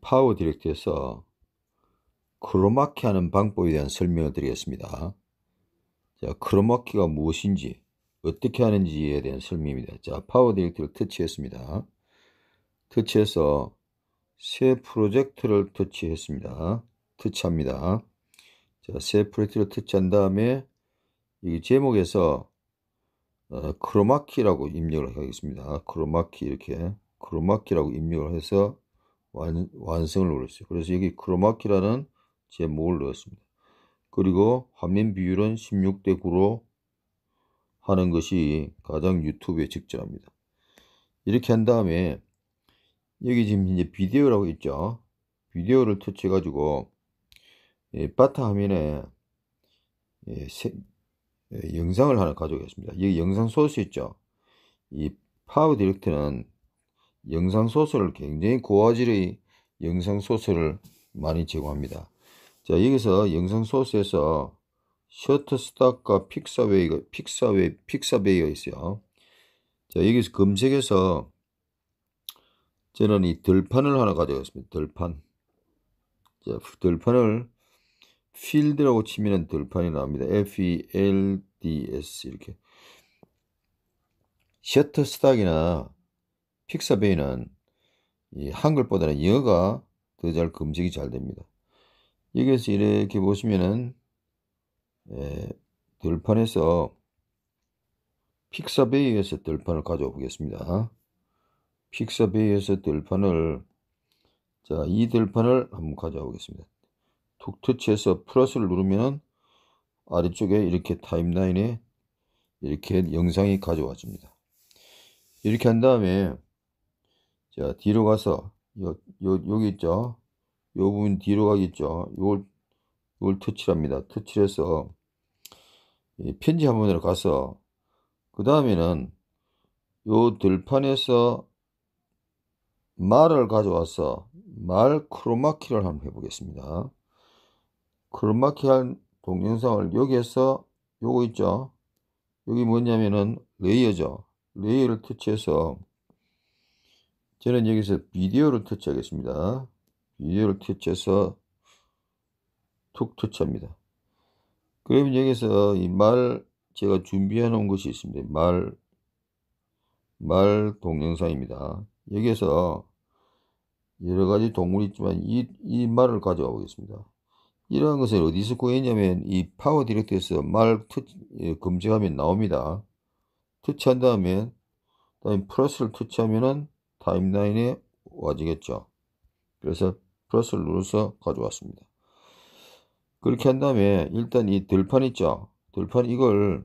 파워 디렉트에서 크로마키 하는 방법에 대한 설명을 드리겠습니다. 자, 크로마키가 무엇인지, 어떻게 하는지에 대한 설명입니다. 자, 파워 디렉트를 터치했습니다. 터치해서 새 프로젝트를 터치했습니다. 터치합니다. 자, 새 프로젝트를 터치한 다음에 이 제목에서 어, 크로마키라고 입력을 하겠습니다. 크로마키 이렇게 크로마키라고 입력을 해서 완, 완성을 올렸어요. 그래서 여기 크로마키라는 제목을 넣었습니다. 그리고 화면 비율은 16대 9로 하는 것이 가장 유튜브에 적절합니다. 이렇게 한 다음에 여기 지금 이제 비디오라고 있죠. 비디오를 터치해 가지고 예, 바타 화면에 예, 세, 예, 영상을 하나 가져오겠습니다. 여기 영상 소스 있죠. 이 파워 디렉트는 영상 소설을 굉장히 고화질의 영상 소설을 많이 제공합니다. 자 여기서 영상 소스에서 셔터스탁과 픽사웨이가 픽사웨이 픽사베이가 있어요. 자 여기서 검색해서 저는 이 들판을 하나 가져왔습니다. 들판. 자 들판을 필드라고 치면 들판이 나옵니다. F E L D S 이렇게 셔터스탁이나 픽사베이는 이 한글보다는 영어가 더 잘 검색이 잘 됩니다. 여기에서 이렇게 보시면은 예, 들판에서 픽사베이에서 들판을 가져와 보겠습니다. 픽사베이에서 들판을 자, 이 들판을 한번 가져와 보겠습니다. 툭 터치해서 플러스를 누르면 은 아래쪽에 이렇게 타임라인에 이렇게 영상이 가져와집니다. 이렇게 한 다음에 자, 뒤로 가서, 요, 요, 여기 있죠? 요 부분 뒤로 가겠죠? 요걸, 요걸 터치합니다. 터치해서, 편지 한 번으로 가서, 그 다음에는, 요 들판에서 말을 가져와서, 말 크로마키를 한번 해보겠습니다. 크로마키 한 동영상을 여기에서, 요거 있죠? 여기 뭐냐면은, 레이어죠. 레이어를 터치해서, 저는 여기서 비디오를 터치하겠습니다. 비디오를 터치해서 툭 터치합니다. 그러면 여기서 이 말 제가 준비해 놓은 것이 있습니다. 말, 말 동영상입니다. 여기에서 여러 가지 동물이 있지만 이, 이 말을 가져와 보겠습니다. 이러한 것을 어디서 구했냐면 이 파워 디렉터에서말 터치, 예, 검색하면 나옵니다. 터치한 다음에 다음 플러스를 터치하면은 타임라인에 와지겠죠. 그래서 플러스를 눌러서 가져왔습니다. 그렇게 한 다음에 일단 이 들판 있죠. 들판 이걸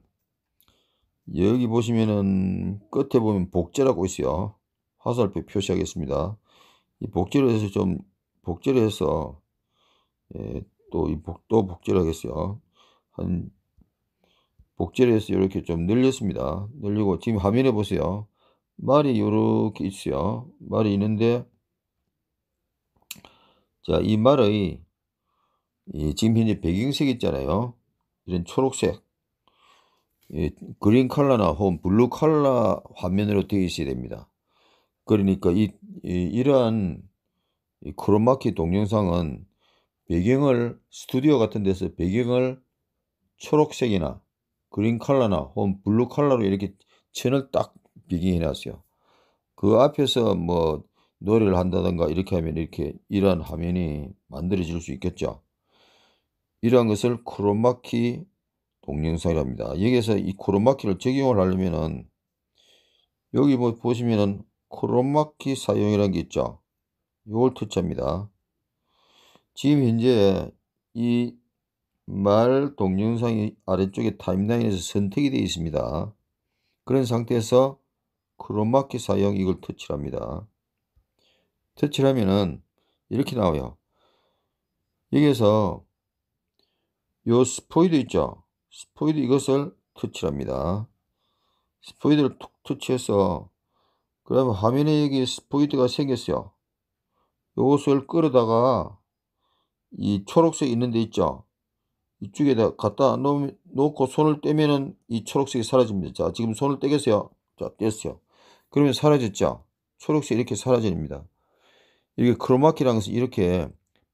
여기 보시면은 끝에 보면 복제라고 있어요. 화살표 표시하겠습니다. 이 복제를 해서 좀 복제를 해서 예, 또이복또 복제를 하겠어요. 한 복제를 해서 이렇게 좀 늘렸습니다. 늘리고 지금 화면에 보세요. 말이 요렇게 있어요. 말이 있는데 자, 이 말의 이 지금 현재 배경색 있잖아요. 이런 초록색 예, 그린 컬러나 혹은 블루 컬러 화면으로 되어 있어야 됩니다. 그러니까 이, 이 러한 크로마키 동영상은 배경을 스튜디오 같은 데서 배경을 초록색이나 그린 컬러나 혹은 블루 컬러로 이렇게 천을 딱 비기해놨어요. 그 앞에서 뭐 노래를 한다든가 이렇게 하면 이렇게 이런 화면이 만들어질 수 있겠죠. 이러한 것을 크로마키 동영상이랍니다. 여기에서 이 크로마키를 적용을 하려면은 여기 뭐 보시면은 크로마키 사용이라는 게 있죠. 요걸 터치합니다. 지금 현재 이 말 동영상이 아래쪽에 타임라인에서 선택이 되어 있습니다. 그런 상태에서 크로마키 사용 이걸 터치합니다. 터치하면은 이렇게 나와요. 여기에서 요 스포이드 있죠? 스포이드 이것을 터치합니다. 스포이드를 툭 터치해서 그러면 화면에 여기 스포이드가 생겼어요. 요것을 끌어다가 이 초록색 있는 데 있죠? 이쪽에다 갖다 놓, 고 손을 떼면은 이 초록색이 사라집니다. 자, 지금 손을 떼겠어요. 자, 떼었어요 그러면 사라졌죠. 초록색 이렇게 사라집니다. 이게 크로마키랑 이렇게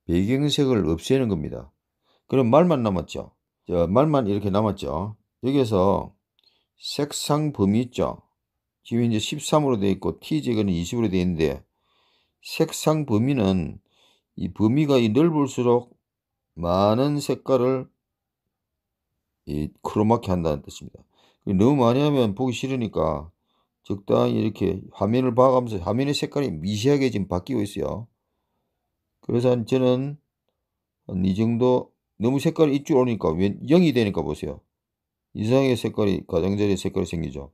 배경색을 없애는 겁니다. 그럼 말만 남았죠. 말만 이렇게 남았죠. 여기에서 색상 범위 있죠. 지금 이제 13으로 되어 있고 t제거는 20으로 되어 있는데 색상 범위는 이 범위가 이 넓을수록 많은 색깔을 이 크로마키 한다는 뜻입니다. 너무 많이 하면 보기 싫으니까 적당히 이렇게 화면을 봐가면서 화면의 색깔이 미세하게 지금 바뀌고 있어요. 그래서 저는 이 정도 너무 색깔이 이쪽 오니까 0이 되니까 보세요. 이상의 색깔이 가장자리 색깔이 생기죠.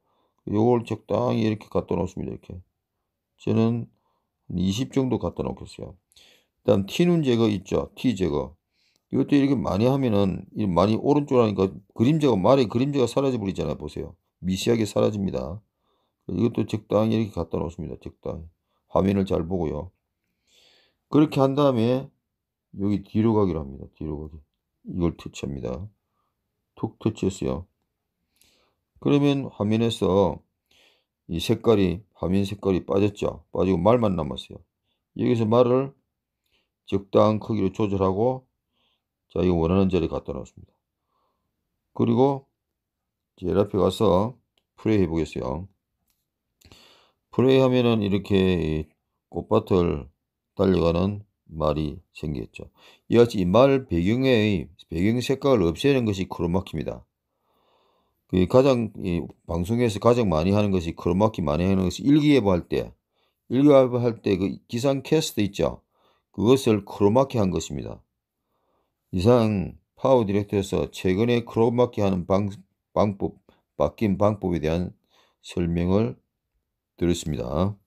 요걸 적당히 이렇게 갖다 놓습니다. 이렇게 저는 20 정도 갖다 놓겠어요. 다음 T눈 제거 있죠. T 제거. 이것도 이렇게 많이 하면은 많이 오른쪽 하니까 그림자가 말의 그림자가 사라져 버리잖아요. 보세요. 미세하게 사라집니다. 이것도 적당히 이렇게 갖다 놓습니다. 적당히. 화면을 잘 보고요. 그렇게 한 다음에 여기 뒤로 가기로 합니다. 뒤로 가기. 이걸 터치합니다. 툭 터치했어요. 그러면 화면에서 이 색깔이 화면 색깔이 빠졌죠. 빠지고 말만 남았어요. 여기서 말을 적당한 크기로 조절하고 자이가 원하는 자리에 갖다 놓습니다. 그리고 제일 앞에 가서 플레이 해보겠어요. 프레이 하면은 이렇게 꽃밭을 달려가는 말이 생겼죠. 이같이말 배경의 배경 색깔을 없애는 것이 크로마키입니다. 그 가장 이 방송에서 가장 많이 하는 것이 크로마키 많이 하는 것이 일기예보할 때 일기예보할 때 그 기상 캐스트 있죠. 그것을 크로마키 한 것입니다. 이상 파워 디렉터에서 최근에 크로마키 하는 방, 방법 바뀐 방법에 대한 설명을 들었습니다.